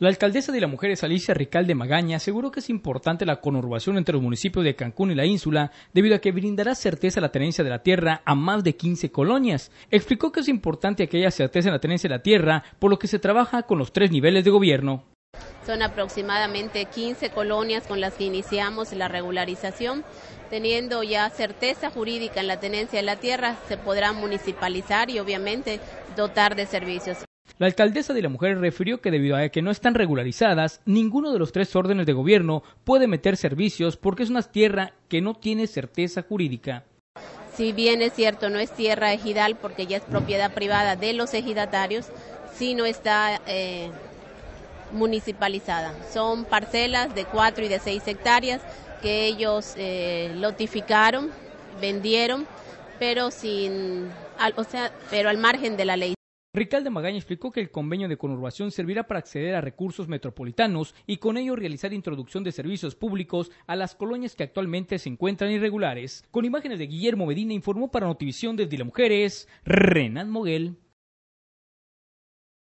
La alcaldesa de la mujer es Alicia Ricalde Magaña aseguró que es importante la conurbación entre los municipios de Cancún y la ínsula debido a que brindará certeza a la tenencia de la tierra a más de 15 colonias. Explicó que es importante que haya certeza en la tenencia de la tierra, por lo que se trabaja con los tres niveles de gobierno. Son aproximadamente 15 colonias con las que iniciamos la regularización. Teniendo ya certeza jurídica en la tenencia de la tierra, se podrá municipalizar y obviamente dotar de servicios. La alcaldesa de la mujer refirió que debido a que no están regularizadas, ninguno de los tres órdenes de gobierno puede meter servicios porque es una tierra que no tiene certeza jurídica. Si bien es cierto, no es tierra ejidal porque ya es propiedad privada de los ejidatarios, si no está eh, municipalizada. Son parcelas de 4 y de 6 hectáreas que ellos eh, lotificaron, vendieron, pero sin, o sea, pero al margen de la ley de Magaña explicó que el convenio de conurbación servirá para acceder a recursos metropolitanos y con ello realizar introducción de servicios públicos a las colonias que actualmente se encuentran irregulares. Con imágenes de Guillermo Medina informó para Notivisión desde la Mujeres, Renan Moguel.